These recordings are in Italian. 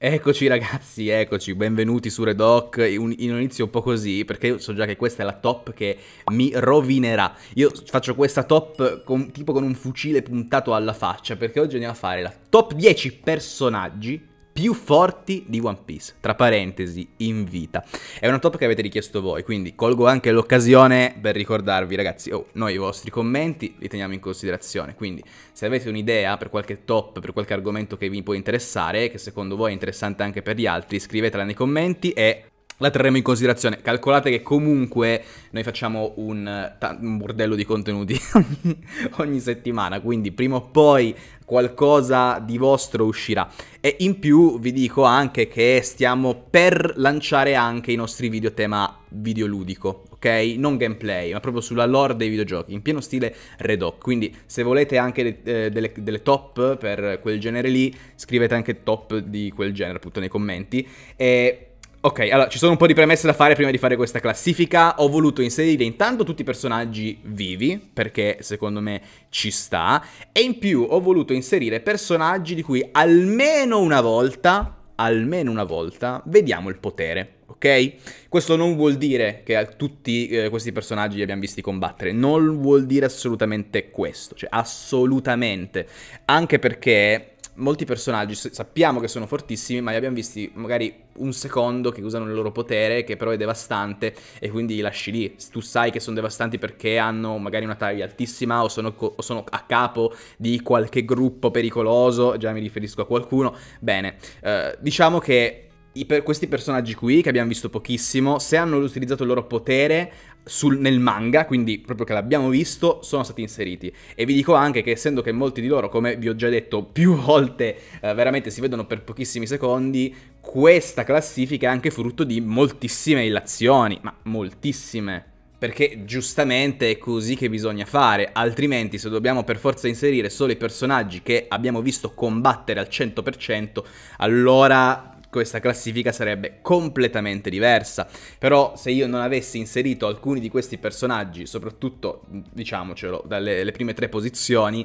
Eccoci ragazzi, eccoci, benvenuti su Redoc, in, un inizio un po' così, perché so già che questa è la top che mi rovinerà. Io faccio questa top con, tipo con un fucile puntato alla faccia, perché oggi andiamo a fare la top 10 personaggi più forti di One Piece, tra parentesi, in vita. È una top che avete richiesto voi, quindi colgo anche l'occasione per ricordarvi, ragazzi, oh, noi i vostri commenti li teniamo in considerazione, quindi se avete un'idea per qualche top, per qualche argomento che vi può interessare, che secondo voi è interessante anche per gli altri, scrivetela nei commenti e la terremo in considerazione. Calcolate che comunque noi facciamo un, un bordello di contenuti ogni, settimana, quindi prima o poi qualcosa di vostro uscirà. E in più vi dico anche che stiamo per lanciare anche i nostri video tema videoludico, ok? Non gameplay, ma proprio sulla lore dei videogiochi, in pieno stile Redoc. Quindi se volete anche eh, delle, delle, top per quel genere lì, scrivete anche top di quel genere appunto nei commenti. E Ok, allora ci sono un po' di premesse da fare prima di fare questa classifica. Ho voluto inserire intanto tutti i personaggi vivi, perché secondo me ci sta, e in più ho voluto inserire personaggi di cui almeno una volta, almeno una volta, vediamo il potere. Ok? Questo non vuol dire che tutti eh, questi personaggi li abbiamo visti combattere, non vuol dire assolutamente questo, cioè assolutamente, anche perché molti personaggi sappiamo che sono fortissimi, ma li abbiamo visti magari un secondo che usano il loro potere, che però è devastante, e quindi li lasci lì. Tu sai che sono devastanti perché hanno magari una taglia altissima o sono, o sono a capo di qualche gruppo pericoloso, già mi riferisco a qualcuno. Bene, eh, diciamo che per questi personaggi qui, che abbiamo visto pochissimo, se hanno utilizzato il loro potere, sul, nel manga, quindi proprio che l'abbiamo visto, sono stati inseriti. E vi dico anche che essendo che molti di loro, come vi ho già detto più volte, eh, veramente si vedono per pochissimi secondi, questa classifica è anche frutto di moltissime illazioni, ma moltissime perché giustamente è così che bisogna fare, altrimenti se dobbiamo per forza inserire solo i personaggi che abbiamo visto combattere al 100%, allora questa classifica sarebbe completamente diversa. Però se io non avessi inserito alcuni di questi personaggi, soprattutto, diciamocelo, dalle prime tre posizioni,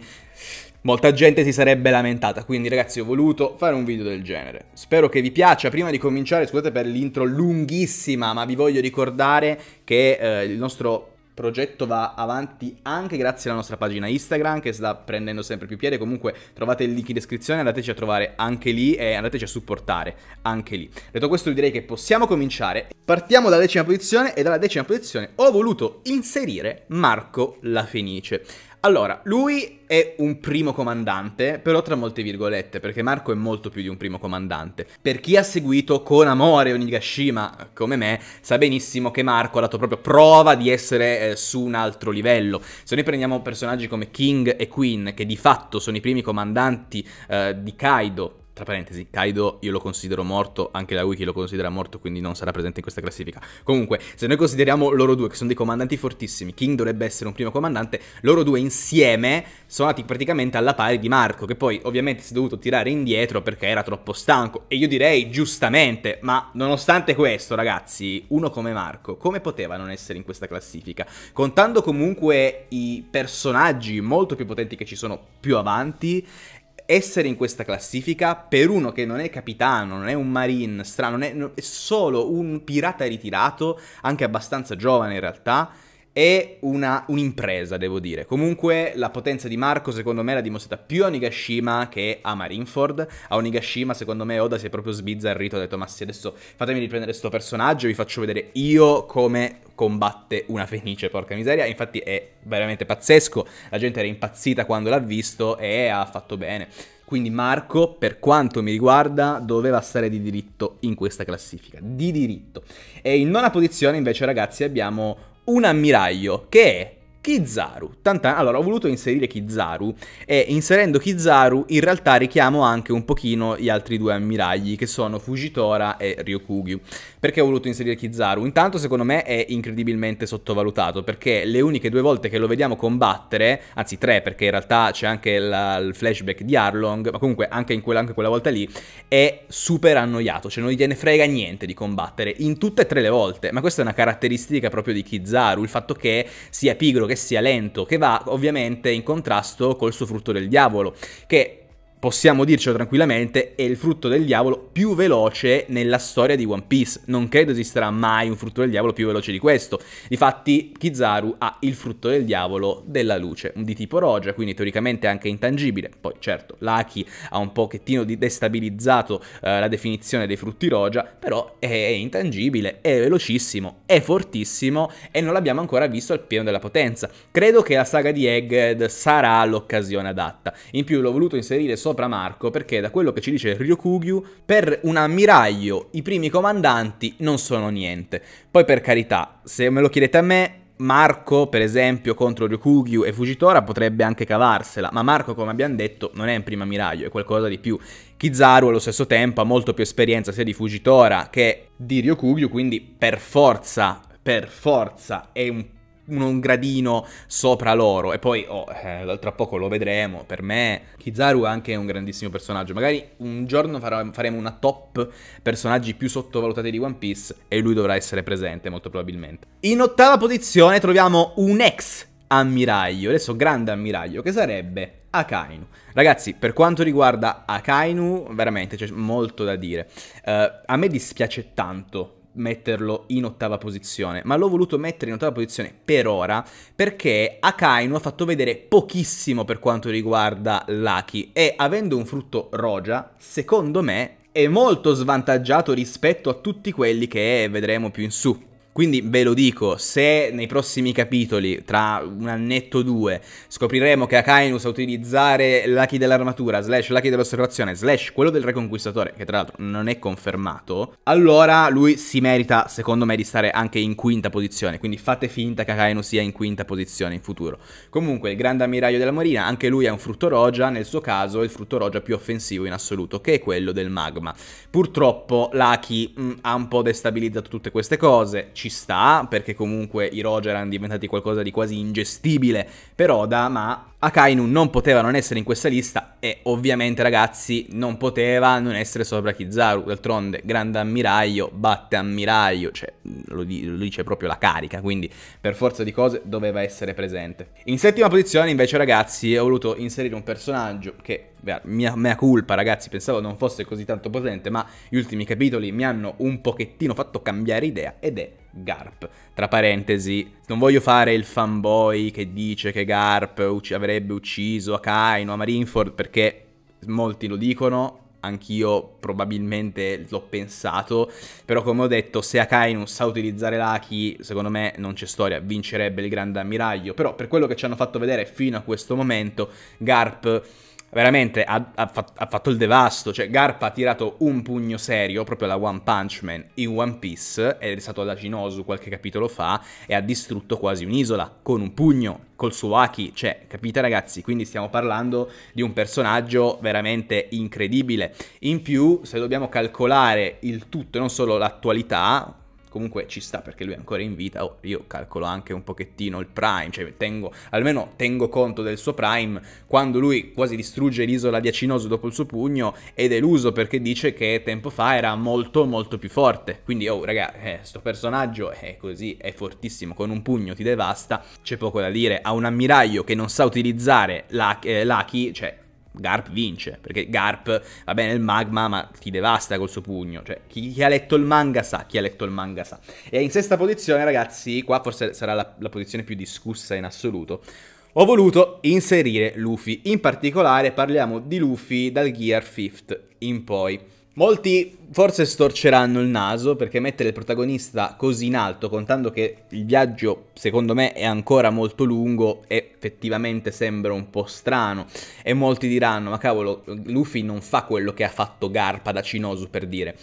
molta gente si sarebbe lamentata. Quindi ragazzi ho voluto fare un video del genere. Spero che vi piaccia. Prima di cominciare, scusate per l'intro lunghissima, ma vi voglio ricordare che eh, il nostro progetto va avanti anche grazie alla nostra pagina Instagram che sta prendendo sempre più piede. Comunque trovate il link in descrizione, andateci a trovare anche lì e andateci a supportare anche lì. Detto questo direi che possiamo cominciare. Partiamo dalla decima posizione e dalla decima posizione ho voluto inserire Marco La Fenice. Allora, lui è un primo comandante, però tra molte virgolette, perché Marco è molto più di un primo comandante. Per chi ha seguito con amore Onigashima come me, sa benissimo che Marco ha dato proprio prova di essere eh, su un altro livello. Se noi prendiamo personaggi come King e Queen, che di fatto sono i primi comandanti eh, di Kaido, tra parentesi, Kaido io lo considero morto, anche la wiki lo considera morto, quindi non sarà presente in questa classifica. Comunque, se noi consideriamo loro due, che sono dei comandanti fortissimi, King dovrebbe essere un primo comandante, loro due insieme sono andati praticamente alla pari di Marco, che poi ovviamente si è dovuto tirare indietro perché era troppo stanco, e io direi giustamente, ma nonostante questo ragazzi, uno come Marco, come poteva non essere in questa classifica? Contando comunque i personaggi molto più potenti che ci sono più avanti, essere in questa classifica per uno che non è capitano, non è un marine strano, è, è solo un pirata ritirato, anche abbastanza giovane in realtà, è una, un'impresa, devo dire. Comunque la potenza di Marco secondo me l'ha dimostrata più a Onigashima che a Marineford. A Onigashima secondo me Oda si è proprio sbizzarrito, ha detto ma sì adesso fatemi riprendere questo personaggio, vi faccio vedere io come combatte una fenice, porca miseria. Infatti è veramente pazzesco, la gente era impazzita quando l'ha visto e ha fatto bene. Quindi Marco, per quanto mi riguarda, doveva stare di diritto in questa classifica. Di diritto. E in nona posizione invece ragazzi abbiamo un ammiraglio che è Kizaru. Tantan, allora, ho voluto inserire Kizaru e inserendo Kizaru in realtà richiamo anche un pochino gli altri due ammiragli che sono Fujitora e Ryokugyu. Perché ho voluto inserire Kizaru? Intanto secondo me è incredibilmente sottovalutato perché le uniche due volte che lo vediamo combattere, anzi tre perché in realtà c'è anche la, il flashback di Arlong, ma comunque anche, quella, anche quella volta lì, è super annoiato, cioè non gliene frega niente di combattere in tutte e tre le volte, ma questa è una caratteristica proprio di Kizaru, il fatto che sia pigro, che che sia lento, che va ovviamente in contrasto col suo frutto del diavolo, che possiamo dircelo tranquillamente, è il frutto del diavolo più veloce nella storia di One Piece. Non credo esisterà mai un frutto del diavolo più veloce di questo. Difatti, Kizaru ha il frutto del diavolo della luce, di tipo Roger, quindi teoricamente anche intangibile. Poi, certo, Laki ha un pochettino di destabilizzato eh, la definizione dei frutti Roja, però è, intangibile, è velocissimo, è fortissimo e non l'abbiamo ancora visto al pieno della potenza. Credo che la saga di Egghead sarà l'occasione adatta. In più l'ho voluto inserire sotto sopra Marco perché da quello che ci dice Ryokugyu, per un ammiraglio i primi comandanti non sono niente. Poi per carità, se me lo chiedete a me, Marco, per esempio, contro Ryukugyu e Fujitora potrebbe anche cavarsela, ma Marco, come abbiamo detto, non è un primo ammiraglio, è qualcosa di più. Kizaru allo stesso tempo ha molto più esperienza sia di Fujitora che di Ryukugyu, quindi per forza, per forza è un un gradino sopra loro. E poi, oh, eh, tra poco lo vedremo. Per me, Kizaru è anche un grandissimo personaggio. Magari un giorno farò, faremo una top personaggi più sottovalutati di One Piece e lui dovrà essere presente, molto probabilmente. In ottava posizione troviamo un ex ammiraglio, adesso grande ammiraglio, che sarebbe Akainu. Ragazzi, per quanto riguarda Akainu, veramente c'è molto da dire. Uh, a me dispiace tanto metterlo in ottava posizione, ma l'ho voluto mettere in ottava posizione per ora perché Akainu ha fatto vedere pochissimo per quanto riguarda Lucky e avendo un frutto rogia, secondo me è molto svantaggiato rispetto a tutti quelli che vedremo più in su. Quindi ve lo dico, se nei prossimi capitoli, tra un annetto o due, scopriremo che Akainu sa utilizzare l'Aki dell'armatura, slash l'Aki dell'osservazione, slash quello del Reconquistatore, che tra l'altro non è confermato, allora lui si merita, secondo me, di stare anche in quinta posizione. Quindi fate finta che Akainu sia in quinta posizione in futuro. Comunque, il grande ammiraglio della Morina, anche lui è un frutto rogia, nel suo caso è il frutto rogia più offensivo in assoluto, che è quello del magma. Purtroppo l'Aki mm, ha un po' destabilizzato tutte queste cose, ci sta, perché comunque i Roger hanno diventati qualcosa di quasi ingestibile per Oda, ma Akainu non poteva non essere in questa lista e ovviamente ragazzi non poteva non essere sopra Kizaru, d'altronde grande ammiraglio, batte ammiraglio, cioè lo, di- lo dice proprio la carica, quindi per forza di cose doveva essere presente. In settima posizione invece ragazzi ho voluto inserire un personaggio che mia, mea culpa ragazzi, pensavo non fosse così tanto potente, ma gli ultimi capitoli mi hanno un pochettino fatto cambiare idea ed è Garp. Tra parentesi, non voglio fare il fanboy che dice che Garp ucc avrebbe ucciso Akaino, a Marineford, perché molti lo dicono, anch'io probabilmente l'ho pensato, però come ho detto, se Akainu sa utilizzare l'Aki, secondo me non c'è storia, vincerebbe il grande ammiraglio, però per quello che ci hanno fatto vedere fino a questo momento, Garp veramente ha, ha, fatto, ha, fatto il devasto, cioè Garp ha tirato un pugno serio proprio alla One Punch Man in One Piece, è stato ad Aginosu qualche capitolo fa e ha distrutto quasi un'isola con un pugno, col suo Aki, cioè capite ragazzi, quindi stiamo parlando di un personaggio veramente incredibile. In più, se dobbiamo calcolare il tutto e non solo l'attualità, comunque ci sta perché lui è ancora in vita, oh, io calcolo anche un pochettino il prime, cioè tengo, almeno tengo conto del suo prime, quando lui quasi distrugge l'isola di Acinoso dopo il suo pugno è deluso perché dice che tempo fa era molto molto più forte, quindi oh raga, eh, sto personaggio è così, è fortissimo, con un pugno ti devasta, c'è poco da dire, ha un ammiraglio che non sa utilizzare l'Aki, eh, cioè Garp vince, perché Garp va bene il magma, ma ti devasta col suo pugno. Cioè, chi, chi, ha letto il manga sa, chi ha letto il manga sa. E in sesta posizione, ragazzi, qua forse sarà la, la posizione più discussa in assoluto. Ho voluto inserire Luffy, in particolare parliamo di Luffy dal Gear 5 in poi. Molti forse storceranno il naso perché mettere il protagonista così in alto, contando che il viaggio secondo me è ancora molto lungo, effettivamente sembra un po' strano. E molti diranno, ma cavolo, Luffy non fa quello che ha fatto Garpa da Cinosu per dire.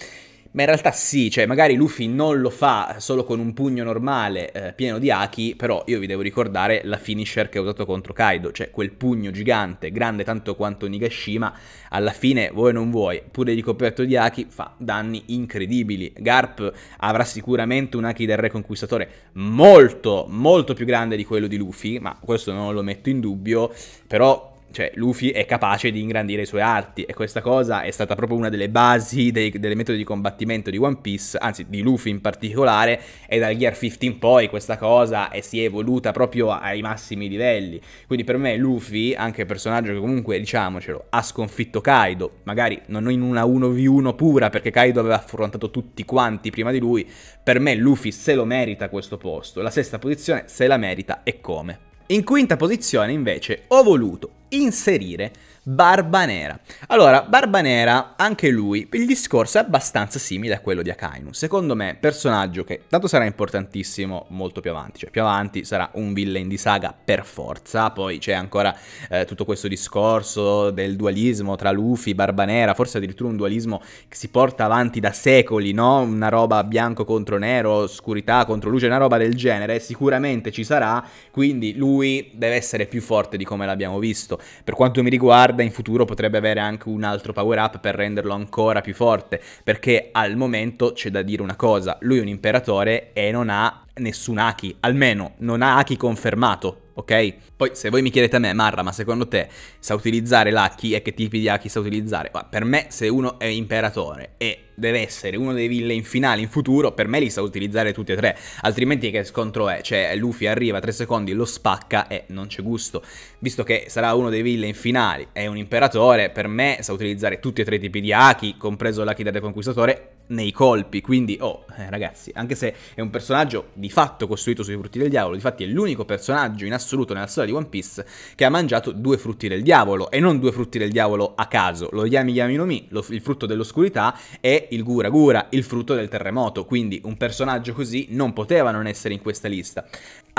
Ma in realtà sì, cioè magari Luffy non lo fa solo con un pugno normale eh, pieno di Aki, però io vi devo ricordare la finisher che ha usato contro Kaido, cioè quel pugno gigante, grande tanto quanto Nigashima, alla fine vuoi non vuoi, pure di coperto di Aki fa danni incredibili. Garp avrà sicuramente un Aki del Re Conquistatore molto, molto più grande di quello di Luffy, ma questo non lo metto in dubbio, però cioè, Luffy è capace di ingrandire i suoi arti e questa cosa è stata proprio una delle basi dei, delle metodi di combattimento di One Piece, anzi di Luffy in particolare, e dal Gear 15 in poi questa cosa è, si è evoluta proprio ai massimi livelli. Quindi per me Luffy, anche personaggio che comunque, diciamocelo, ha sconfitto Kaido, magari non in una 1v1 pura perché Kaido aveva affrontato tutti quanti prima di lui, per me Luffy se lo merita questo posto, la sesta posizione se la merita e come. In quinta posizione invece ho voluto inserire Barba Nera. Allora, Barba Nera, anche lui, il discorso è abbastanza simile a quello di Akainu. Secondo me, personaggio che tanto sarà importantissimo molto più avanti, cioè più avanti sarà un villain di saga per forza, poi c'è ancora eh, tutto questo discorso del dualismo tra Luffy, Barba Nera, forse addirittura un dualismo che si porta avanti da secoli, no? Una roba bianco contro nero, oscurità contro luce, una roba del genere, sicuramente ci sarà, quindi lui deve essere più forte di come l'abbiamo visto. Per quanto mi riguarda Garda in futuro potrebbe avere anche un altro power up per renderlo ancora più forte, perché al momento c'è da dire una cosa, lui è un imperatore e non ha nessun Aki, almeno non ha Aki confermato, ok? Poi se voi mi chiedete a me, Marra, ma secondo te sa utilizzare l'Haki e che tipi di Haki sa utilizzare? Ma per me se uno è imperatore e deve essere uno dei villain finali in futuro, per me li sa utilizzare tutti e tre, altrimenti che scontro è? Cioè Luffy arriva tre secondi, lo spacca e non c'è gusto, visto che sarà uno dei villain finali, è un imperatore, per me sa utilizzare tutti e tre i tipi di Haki, compreso l'Haki del Conquistatore, nei colpi, quindi oh eh, ragazzi, anche se è un personaggio di fatto costruito sui frutti del diavolo, di fatti è l'unico personaggio in assoluto assoluto nella storia di One Piece che ha mangiato due frutti del diavolo e non due frutti del diavolo a caso. Lo Yami Yami no Mi, lo, il frutto dell'oscurità, e il Gura Gura, il frutto del terremoto. Quindi un personaggio così non poteva non essere in questa lista.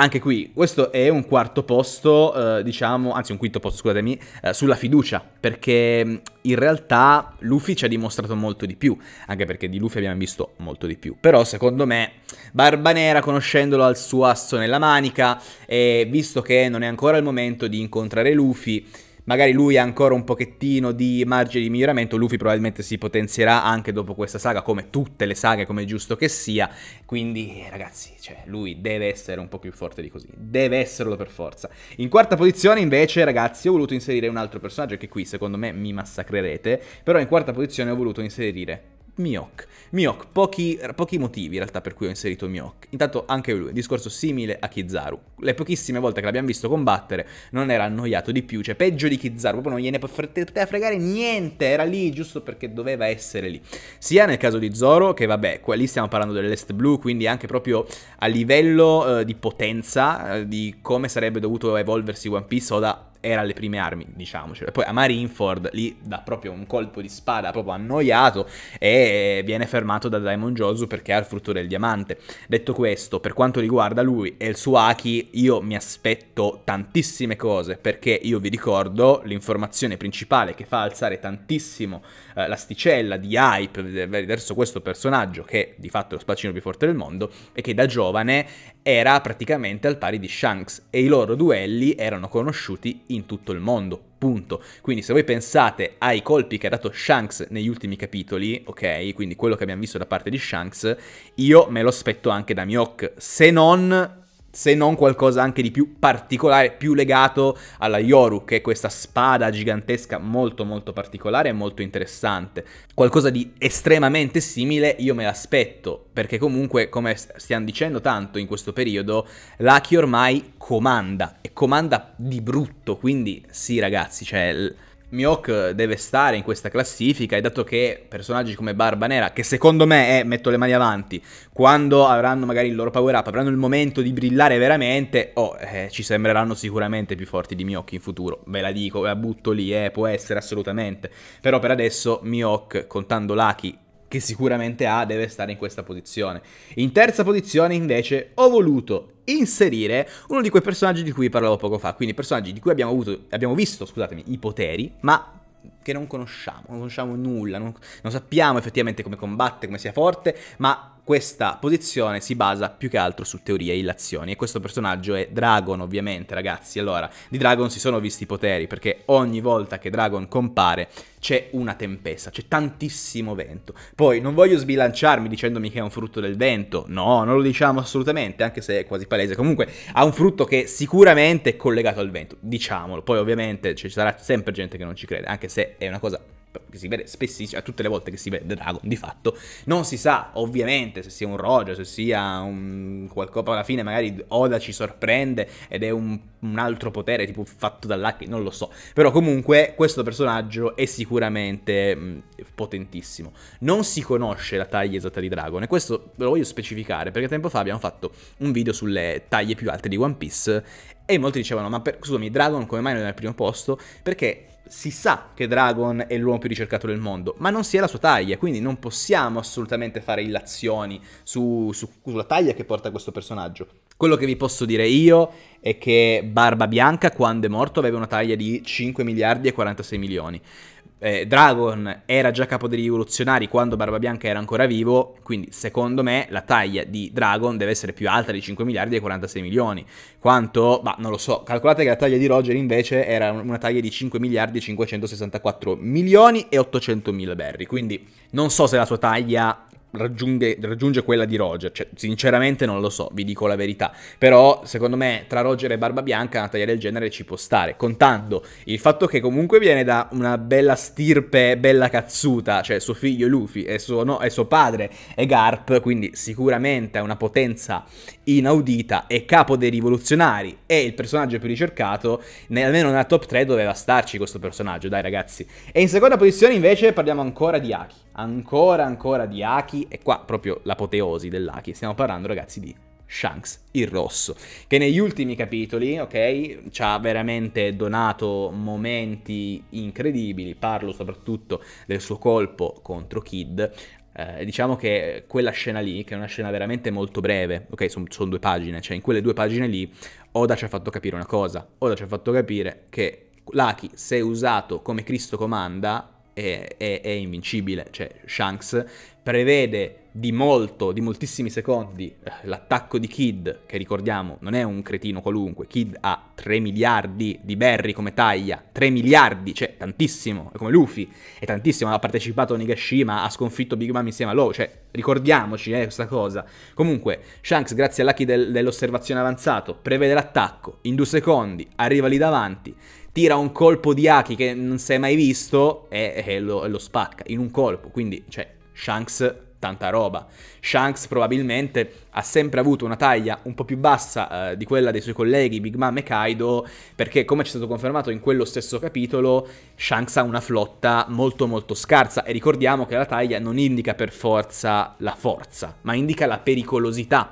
Anche qui, questo è un quarto posto, eh, diciamo, anzi un quinto posto, scusatemi, eh, sulla fiducia, perché mm, in realtà Luffy ci ha dimostrato molto di più, anche perché di Luffy abbiamo visto molto di più. Però secondo me Barba Nera, conoscendolo al suo asso nella manica, e visto che non è ancora il momento di incontrare Luffy, magari lui ha ancora un pochettino di margine di miglioramento, Luffy probabilmente si potenzierà anche dopo questa saga, come tutte le saghe, come è giusto che sia, quindi ragazzi, cioè, lui deve essere un po' più forte di così, deve esserlo per forza. In quarta posizione invece, ragazzi, ho voluto inserire un altro personaggio che qui secondo me mi massacrerete, però in quarta posizione ho voluto inserire Miok. Miok, pochi, pochi, motivi in realtà per cui ho inserito Miok. Intanto anche lui, discorso simile a Kizaru. Le pochissime volte che l'abbiamo visto combattere non era annoiato di più, cioè peggio di Kizaru, proprio non gliene poteva fregare niente, era lì giusto perché doveva essere lì. Sia nel caso di Zoro, che vabbè, qua lì stiamo parlando dell'Est Blue, quindi anche proprio a livello eh, di potenza, eh, di come sarebbe dovuto evolversi One Piece, o da era alle prime armi, diciamocelo. Poi a Marineford lì dà proprio un colpo di spada, proprio annoiato, e viene fermato da Daimon Josu perché ha il frutto del diamante. Detto questo, per quanto riguarda lui e il suo Aki, io mi aspetto tantissime cose, perché io vi ricordo l'informazione principale che fa alzare tantissimo eh, l'asticella di hype verso questo personaggio, che di fatto è lo spaccino più forte del mondo, e che da giovane era praticamente al pari di Shanks, e i loro duelli erano conosciuti in tutto il mondo. Punto. Quindi se voi pensate ai colpi che ha dato Shanks negli ultimi capitoli, ok, quindi quello che abbiamo visto da parte di Shanks, io me lo aspetto anche da Mihawk, se non se non qualcosa anche di più particolare, più legato alla Yoru, che è questa spada gigantesca molto molto particolare e molto interessante. Qualcosa di estremamente simile io me l'aspetto, perché comunque, come stiamo dicendo tanto in questo periodo, Lucky ormai comanda, e comanda di brutto, quindi sì ragazzi, cioè Mihawk deve stare in questa classifica e dato che personaggi come Barba Nera, che secondo me è, metto le mani avanti, quando avranno magari il loro power up, avranno il momento di brillare veramente, oh, eh, ci sembreranno sicuramente più forti di Mihawk in futuro, ve la dico, la butto lì, eh, può essere assolutamente, però per adesso Mihawk contando Lucky che sicuramente ha, deve stare in questa posizione. In terza posizione invece ho voluto inserire uno di quei personaggi di cui parlavo poco fa, quindi personaggi di cui abbiamo, avuto, abbiamo visto, scusatemi, i poteri, ma che non conosciamo, non conosciamo nulla, non, non sappiamo effettivamente come combatte, come sia forte, ma questa posizione si basa più che altro su teorie e illazioni e questo personaggio è Dragon ovviamente ragazzi. Allora, di Dragon si sono visti i poteri perché ogni volta che Dragon compare c'è una tempesta, c'è tantissimo vento. Poi non voglio sbilanciarmi dicendomi che è un frutto del vento, no, non lo diciamo assolutamente, anche se è quasi palese. Comunque ha un frutto che sicuramente è collegato al vento, diciamolo. Poi ovviamente ci sarà sempre gente che non ci crede, anche se è una cosa che si vede spessissimo, cioè tutte le volte che si vede Dragon di fatto, non si sa ovviamente se sia un Roger, se sia un qualcosa, alla fine magari Oda ci sorprende ed è un, un altro potere tipo fatto dall'Aki, non lo so, però comunque questo personaggio è sicuramente mh, potentissimo, non si conosce la taglia esatta di Dragon e questo ve lo voglio specificare perché tempo fa abbiamo fatto un video sulle taglie più alte di One Piece e molti dicevano ma per, scusami Dragon come mai non è al primo posto? Perché si sa che Dragon è l'uomo più ricercato del mondo, ma non si è la sua taglia, quindi non possiamo assolutamente fare illazioni su, su, sulla taglia che porta questo personaggio. Quello che vi posso dire io è che Barba Bianca quando è morto aveva una taglia di 5 miliardi e 46 milioni eh, Dragon era già capo dei rivoluzionari quando Barbabianca era ancora vivo, quindi secondo me la taglia di Dragon deve essere più alta di 5 miliardi e 46 milioni, quanto, bah, non lo so, calcolate che la taglia di Roger invece era una taglia di 5 miliardi e 564 milioni e 800 mila berry, quindi non so se la sua taglia Raggiunge, raggiunge, quella di Roger. Cioè, sinceramente non lo so, vi dico la verità. Però, secondo me, tra Roger e Barba Bianca una taglia del genere ci può stare. Contando il fatto che comunque viene da una bella stirpe, bella cazzuta. Cioè, suo figlio è Luffy e suo, no, e suo padre è Garp, quindi sicuramente ha una potenza inaudita e capo dei rivoluzionari e il personaggio più ricercato, nel, almeno nella top 3 doveva starci questo personaggio, dai ragazzi. E in seconda posizione invece parliamo ancora di Aki, ancora ancora di Aki e qua proprio l'apoteosi dell'Aki, stiamo parlando ragazzi di Shanks il rosso, che negli ultimi capitoli, ok, ci ha veramente donato momenti incredibili, parlo soprattutto del suo colpo contro Kid, eh, diciamo che quella scena lì, che è una scena veramente molto breve, ok, sono son due pagine, cioè in quelle due pagine lì Oda ci ha fatto capire una cosa, Oda ci ha fatto capire che Lucky, se usato come Cristo comanda, è, è, è invincibile, cioè Shanks prevede di molto, di moltissimi secondi, eh, l'attacco di Kid, che ricordiamo non è un cretino qualunque, Kid ha 3 miliardi di Barry come taglia, 3 miliardi, cioè tantissimo, è come Luffy, è tantissimo, ha partecipato a Nigashima, ha sconfitto Big Mom insieme a Law, cioè ricordiamoci eh, questa cosa. Comunque, Shanks grazie all'Aki del, dell'osservazione avanzato prevede l'attacco, in due secondi arriva lì davanti, tira un colpo di Aki che non si è mai visto e, e, lo, e lo spacca in un colpo, quindi cioè Shanks tanta roba. Shanks probabilmente ha sempre avuto una taglia un po' più bassa eh, di quella dei suoi colleghi Big Mom e Kaido, perché come ci è stato confermato in quello stesso capitolo, Shanks ha una flotta molto molto scarsa e ricordiamo che la taglia non indica per forza la forza, ma indica la pericolosità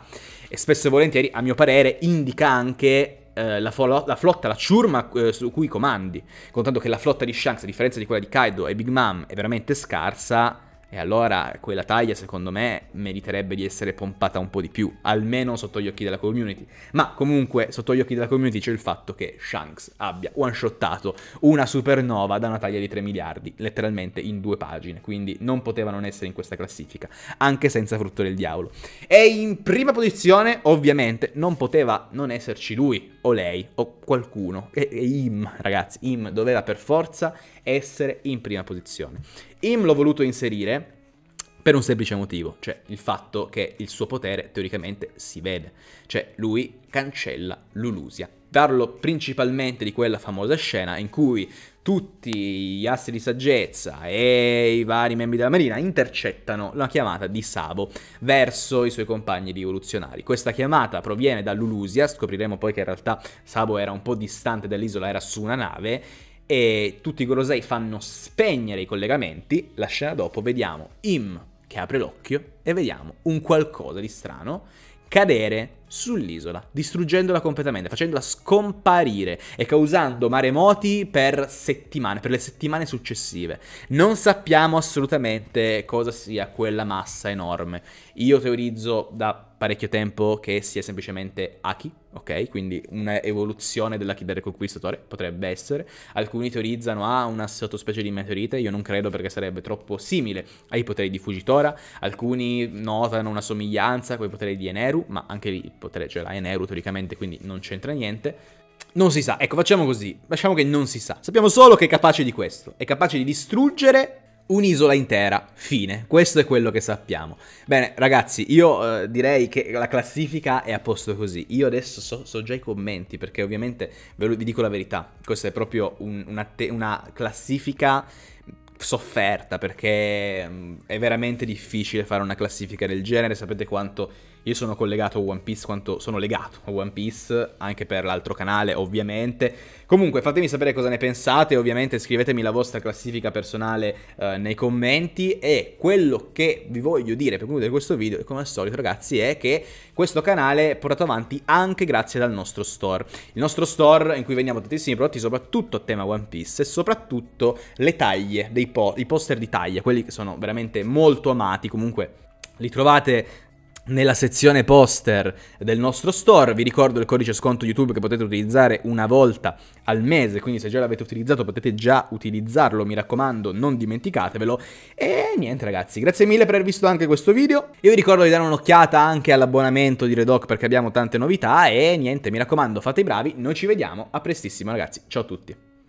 e spesso e volentieri, a mio parere, indica anche eh, la, flotta, la ciurma eh, su cui comandi. Contando che la flotta di Shanks, a differenza di quella di Kaido e Big Mom, è veramente scarsa, e allora quella taglia, secondo me, meriterebbe di essere pompata un po' di più, almeno sotto gli occhi della community. Ma comunque, sotto gli occhi della community c'è il fatto che Shanks abbia one-shottato una supernova da una taglia di 3 miliardi, letteralmente in due pagine. Quindi non poteva non essere in questa classifica, anche senza frutto del diavolo. E in prima posizione, ovviamente, non poteva non esserci lui, o lei, o qualcuno. E, e Im, ragazzi, Im doveva per forza essere in prima posizione. Im l'ho voluto inserire per un semplice motivo, cioè il fatto che il suo potere teoricamente si vede, cioè lui cancella l'Ulusia. Parlo principalmente di quella famosa scena in cui tutti gli assi di saggezza e i vari membri della marina intercettano la chiamata di Sabo verso i suoi compagni rivoluzionari. Questa chiamata proviene da Lulusia, scopriremo poi che in realtà Sabo era un po' distante dall'isola, era su una nave e tutti i golosei fanno spegnere i collegamenti. La scena dopo vediamo Im che apre l'occhio e vediamo un qualcosa di strano cadere sull'isola, distruggendola completamente, facendola scomparire e causando maremoti per settimane, per le settimane successive. Non sappiamo assolutamente cosa sia quella massa enorme. Io teorizzo da parecchio tempo che sia semplicemente Aki, ok? Quindi un'evoluzione dell'Aki del Reconquistatore, potrebbe essere. Alcuni teorizzano a ah, una sottospecie di meteorite, io non credo perché sarebbe troppo simile ai poteri di Fujitora. Alcuni notano una somiglianza con i poteri di Eneru, ma anche lì potere ce cioè l'ha in euro teoricamente, quindi non c'entra niente. Non si sa, ecco facciamo così, lasciamo che non si sa. Sappiamo solo che è capace di questo, è capace di distruggere un'isola intera, fine, questo è quello che sappiamo. Bene ragazzi, io eh, direi che la classifica è a posto così, io adesso so, so già i commenti perché ovviamente ve lo, vi dico la verità, questa è proprio un, una, te, una classifica sofferta perché mm, è veramente difficile fare una classifica del genere, sapete quanto io sono collegato a One Piece quanto sono legato a One Piece, anche per l'altro canale ovviamente. Comunque fatemi sapere cosa ne pensate, ovviamente scrivetemi la vostra classifica personale eh, nei commenti e quello che vi voglio dire per concludere questo video, come al solito ragazzi, è che questo canale è portato avanti anche grazie al nostro store. Il nostro store in cui vendiamo tantissimi prodotti, soprattutto a tema One Piece e soprattutto le taglie, dei po- i poster di taglia, quelli che sono veramente molto amati, comunque li trovate nella sezione poster del nostro store. Vi ricordo il codice sconto YouTube che potete utilizzare una volta al mese, quindi se già l'avete utilizzato potete già utilizzarlo, mi raccomando, non dimenticatevelo. E niente ragazzi, grazie mille per aver visto anche questo video. Io vi ricordo di dare un'occhiata anche all'abbonamento di Redoc perché abbiamo tante novità e niente, mi raccomando, fate i bravi, noi ci vediamo a prestissimo ragazzi. Ciao a tutti.